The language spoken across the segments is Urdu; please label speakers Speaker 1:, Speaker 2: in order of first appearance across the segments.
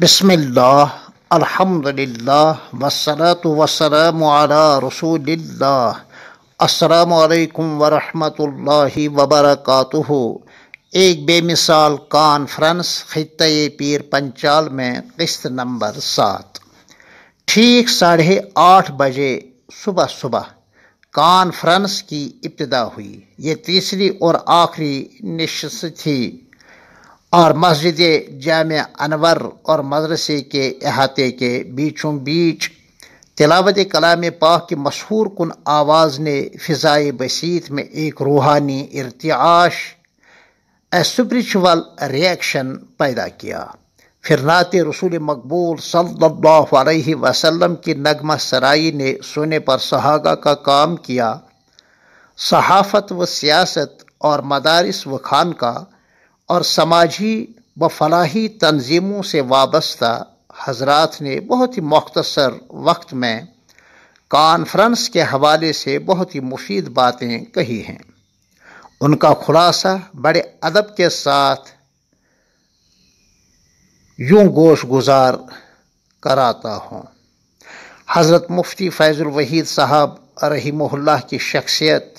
Speaker 1: بسم اللہ الحمد للہ والسلام وسلم رسول اللہ السلام علیکم ورحمۃ اللہ وبرکاتہ ایک بے مثال کانفرنس خطہ پیر پنچال میں قسط نمبر سات ٹھیک ساڑھے آٹھ بجے صبح صبح کانفرنس کی ابتدا ہوئی یہ تیسری اور آخری نشست تھی اور مسجد جامع انور اور مدرسے کے احاطے کے بیچوں بیچ تلاوت کلام پاک کی مشہور کن آواز نے فضائی بسیط میں ایک روحانی ارتعاش اے سپریچول ریئیکشن پیدا کیا پھر نعت رسول مقبول صلی اللہ علیہ وسلم کی نغمہ سرائی نے سونے پر سہاگا کا کام کیا صحافت و سیاست اور مدارس و خان کا اور سماجی و فلاحی تنظیموں سے وابستہ حضرات نے بہت ہی مختصر وقت میں کانفرنس کے حوالے سے بہت ہی مفید باتیں کہی ہیں ان کا خلاصہ بڑے ادب کے ساتھ یوں گوش گزار کراتا ہوں حضرت مفتی فیض الوحید صاحب رحمہ اللہ کی شخصیت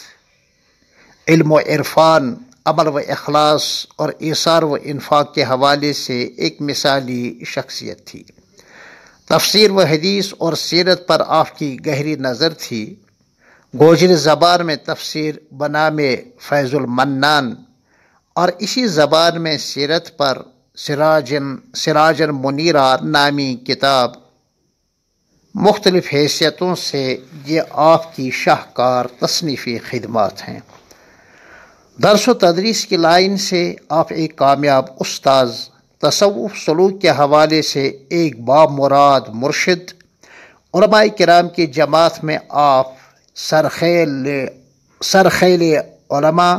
Speaker 1: علم و عرفان عمل و اخلاص اور اثار و انفاق کے حوالے سے ایک مثالی شخصیت تھی تفسیر و حدیث اور سیرت پر آپ کی گہری نظر تھی گوجر زبان میں تفسیر بنام فیض المنان اور اسی زبان میں سیرت پر سراجن سراجن منیرہ نامی کتاب مختلف حیثیتوں سے یہ آپ کی شاہکار تصنیفی خدمات ہیں درس و تدریس کی لائن سے آپ ایک کامیاب استاذ تصوف سلوک کے حوالے سے ایک باب مراد مرشد علماء کرام کی جماعت میں آپ سرخیل سرخیل علماء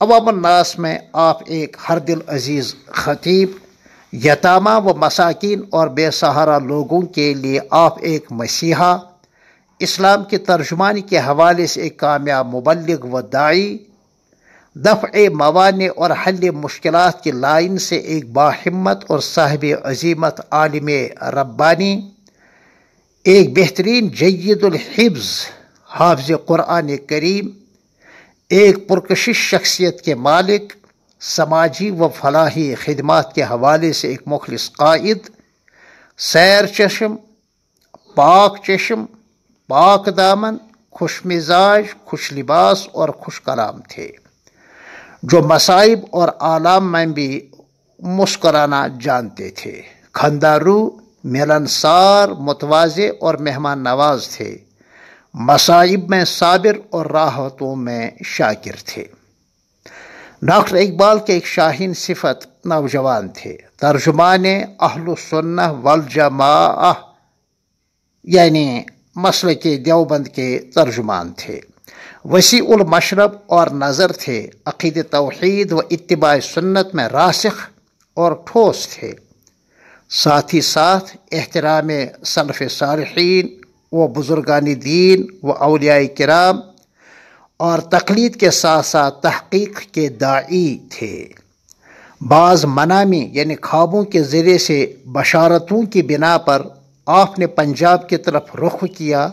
Speaker 1: عوام الناس میں آپ ایک ہر دل عزیز خطیب یتامہ و مساکین اور بے سہارا لوگوں کے لیے آپ ایک مسیحا اسلام کی ترجمانی کے حوالے سے ایک کامیاب مبلغ و دائی دفع موانع اور حل مشکلات کی لائن سے ایک باہمت اور صاحب عظیمت عالم ربانی ایک بہترین جید الحفظ حافظ قرآن کریم ایک پرکشش شخصیت کے مالک سماجی و فلاحی خدمات کے حوالے سے ایک مخلص قائد سیر چشم پاک چشم پاک دامن خوش مزاج خوش لباس اور خوش کلام تھے جو مصائب اور آلام میں بھی مسکرانا جانتے تھے خندارو ملنسار متوازے اور مہمان نواز تھے مصائب میں صابر اور راحتوں میں شاکر تھے ڈاکٹر اقبال کے ایک شاہین صفت نوجوان تھے ترجمان اہل سنہ والجماع یعنی مسل کے دیوبند کے ترجمان تھے وسیع المشرب اور نظر تھے عقید توحید و اتباع سنت میں راسخ اور ٹھوس تھے ساتھ ہی ساتھ احترام صنف صارحین و بزرگان دین و اولیاء کرام اور تقلید کے ساتھ ساتھ تحقیق کے داعی تھے بعض منامی یعنی خوابوں کے ذریعے سے بشارتوں کی بنا پر آپ نے پنجاب کی طرف رخ کیا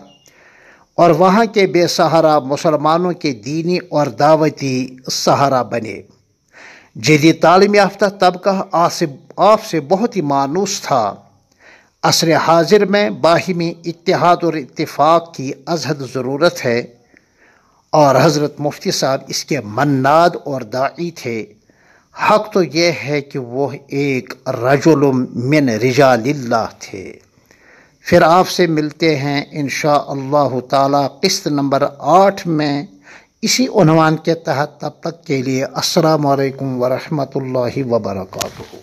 Speaker 1: اور وہاں کے بے سہارا مسلمانوں کے دینی اور دعوتی سہارا بنے جدید تعلیم یافتہ طبقہ آصف آپ سے بہت ہی مانوس تھا عصر حاضر میں باہمی اتحاد اور اتفاق کی ازحد ضرورت ہے اور حضرت مفتی صاحب اس کے مناد اور داعی تھے حق تو یہ ہے کہ وہ ایک رجل من رجال اللہ تھے پھر آپ سے ملتے ہیں انشاءاللہ اللہ تعالی قسط نمبر آٹھ میں اسی عنوان کے تحت تب تک کے لیے السلام علیکم ورحمۃ اللہ وبرکاتہ